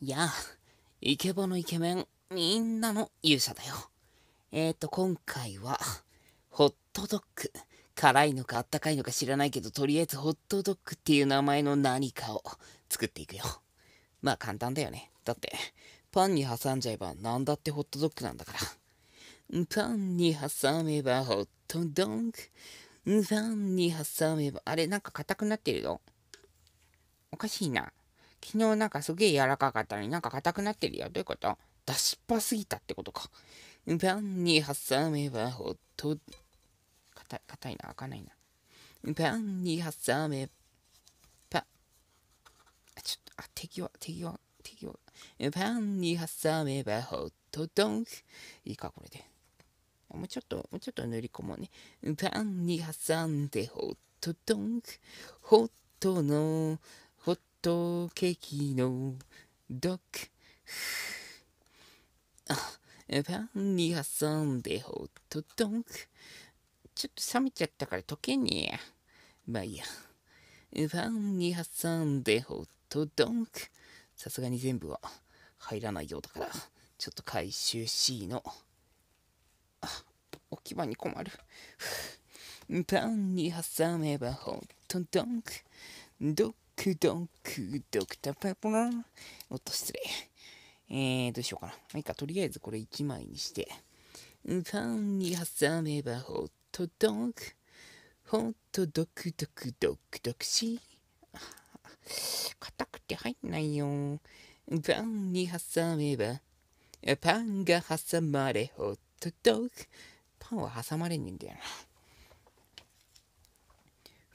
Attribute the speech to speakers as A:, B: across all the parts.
A: いや、イケボのイケメン、みんなの勇者だよ。えーと、今回は、ホットドッグ。辛いのかあったかいのか知らないけど、とりあえずホットドッグっていう名前の何かを作っていくよ。まあ簡単だよね。だって、パンに挟んじゃえば何だってホットドッグなんだから。パンに挟めばホットドッグ。パンに挟めば、あれなんか硬くなってるよ。おかしいな。昨日なんかすげえ柔らかかったのになんか硬くなってるよ。どういうこと出しっぱすぎたってことか。パンに挟めばほっと、硬い、いな、開かないな。パンに挟め、パ、ちょっと、あ、敵は、敵は、敵は。パンに挟めばほっとンク。いいか、これで。もうちょっと、もうちょっと塗り込もうね。パンに挟んでホットドンク。ホットのとケーキのドック。パンに挟んでホットドッグ。ちょっと冷めちゃったから溶けねえ。まあいいや。パンに挟んでホットドッグ。さすがに全部は入らないようだから、ちょっと回収 C の。置き場に困る。パンに挟めばホットドッグ。ドッくどんくどくたぱぽらん。おっと、失礼。えー、どうしようかな。まあ、いいか、とりあえずこれ1枚にして。パンに挟めばホットドッグ。ホットドクドクドクドクし。硬くて入んないよ。パンに挟めば。パンが挟まれホットドッグ。パンは挟まれねえんだよな。ふんふんふんふんふんふんふんふんふんふんふんふんふんふんふん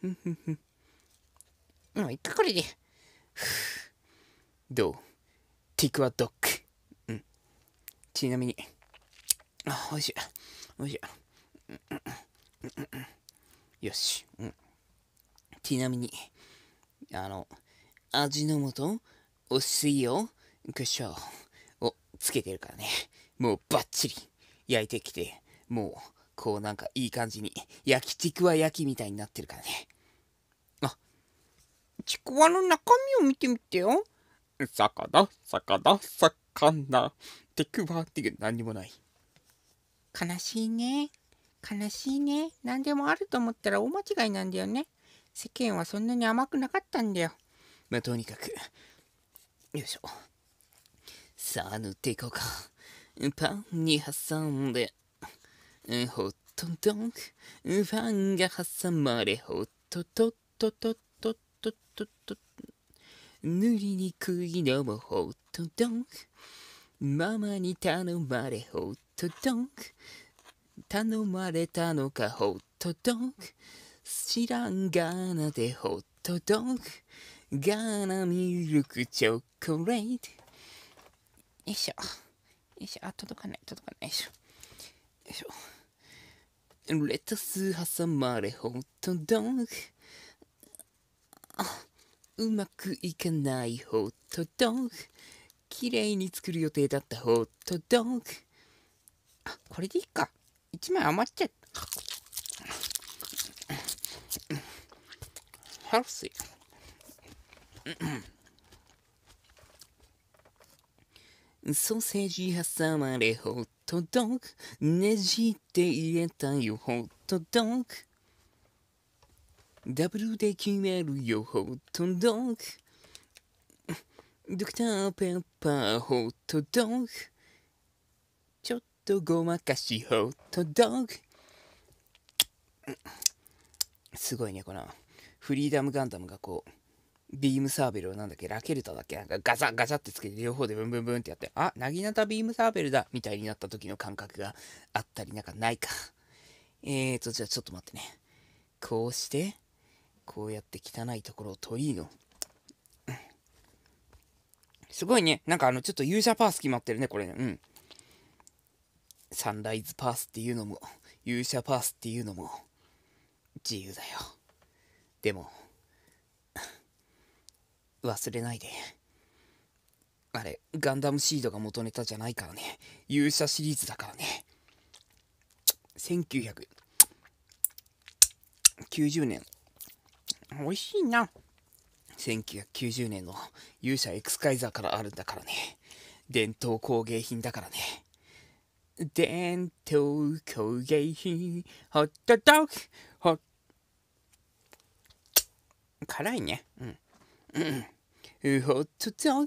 A: ふんふんもういっかこれでどうティクワドッグうんちなみにあおいしいおいしい、うんうんうん、よし、うん、ちなみにあの味の素お水をョ椒をつけてるからねもうバッチリ焼いてきて、もう、こうなんかいい感じに、焼きちくわ焼きみたいになってるからね。あ、ちくわの中身を見てみてよ。魚、魚、魚。てくわっていう何にもない。悲しいね。悲しいね。何でもあると思ったら大間違いなんだよね。世間はそんなに甘くなかったんだよ。まあ、とにかく。よいしょ。さあ、塗っていこうか。パンに挟んで、ホットドッグ、ァンが挟まれ、ホットトットトットトットト塗りにくいのもホットドッグ、ママに頼まれ、ホットドッグ、頼まれたのか、ホットドッグ、知らんがなでホットドッグ、ガーナミルクチョコレート。よいしょ。よいしょ。あ、届かない、届かない。よいしょ。よいしょ。レタス挟まれホットドッグ。うまくいかないホットドッグ。きれいに作る予定だったホットドッグ。あ、これでいいか。1枚余っちゃった。ヘルシー。ソーセージ挟まれホットドッグねじって入れたよホットドッグダブルで決めるよホットドッグドクターペッパーホットドッグちょっとごまかしホットドッグすごいねこのフリーダムガンダムがこうビームサーベルをなんだっけ、ラケルタだっけなんかガチャガチャってつけて両方でブンブンブンってやって、あ、なぎなたビームサーベルだみたいになった時の感覚があったりなんかないか。えーと、じゃあちょっと待ってね。こうして、こうやって汚いところを取りの。すごいね。なんかあの、ちょっと勇者パース決まってるね、これね。うん。サンライズパースっていうのも、勇者パースっていうのも、自由だよ。でも、忘れないであれガンダムシードが元ネタじゃないからね勇者シリーズだからね1990年美味しいな1990年の勇者エクスカイザーからあるんだからね伝統工芸品だからね伝統工芸品ホットドッグホッ辛いねうんうん。ホットドッグ。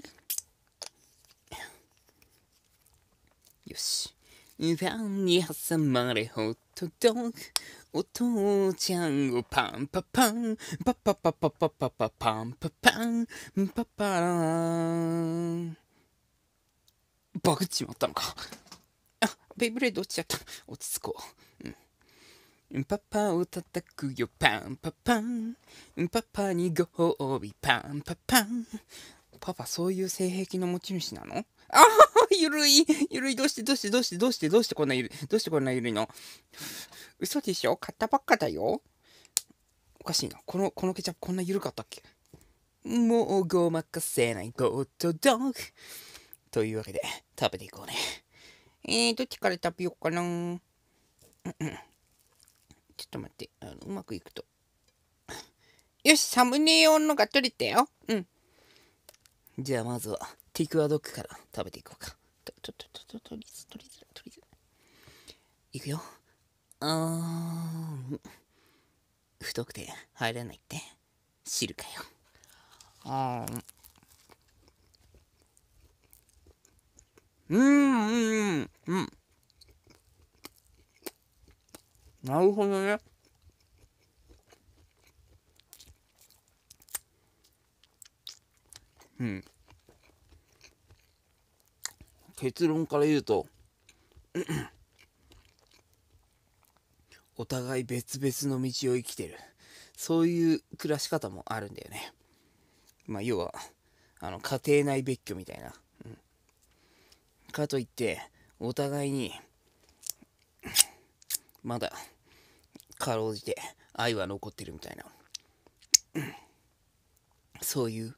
A: よし。パンに挟まれホットドッグ。お父ちゃんをパンパパン。パパパパパパパパンパパン。パパラン。バグっちまったのか。あ、ベイブレード落ちちゃった。落ち着こう。うん。パパを叩くよパンパパンパパにご褒美パンパパンパパそういう性癖の持ち主なのああゆるいゆるいどうしてどうしてどうしてどうしてどうしてこんなゆるどうしてこんなゆるいの嘘でしょ買ったばっかだよおかしいなこのこのケチャップこんなゆるかったっけもうごまかせないゴットドッグというわけで食べていこうねえー、どっちから食べようかなうんうんちょっと待って。あのうまくいくと。よし、サムネ用のが取れたよ。うん。じゃあまずは、ティクアドックから食べていこうか。と、と、と、と、と、とりず、とりず、とりず。いくよ。あー、太くて入らないって、知るかよ。あー。うん、うん、うん。なるほどね。うん。結論から言うとお互い別々の道を生きてる。そういう暮らし方もあるんだよね。まあ、要は、あの、家庭内別居みたいな。うん、かといって、お互いにまだかろうじて愛は残ってるみたいな。そういう、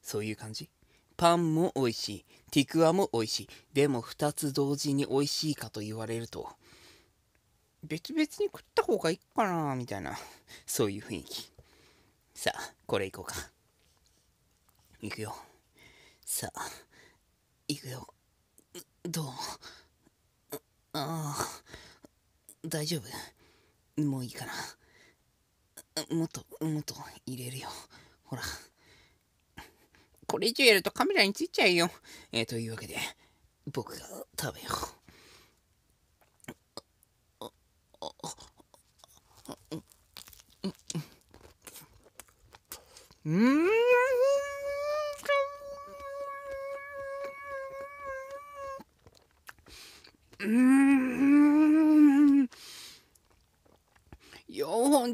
A: そういう感じ。パンも美味しい。ティクワも美味しい。でも2つ同時に美味しいかと言われると、別々に食った方がいいかなみたいな、そういう雰囲気。さあ、これいこうか。いくよ。さあ、いくよ。どうああ、大丈夫。もういいかなもっともっと入れるよほらこれ以上やるとカメラについちゃうよえー、というわけで僕が食べよううん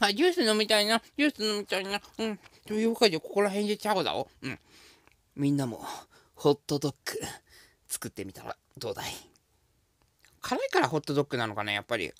A: あ、ジュース飲みたいな、ジュース飲みたいな、うん。というわけで、ここら辺でちゃうだお。うん。みんなも、ホットドッグ、作ってみたらどうだい辛いからホットドッグなのかな、やっぱり。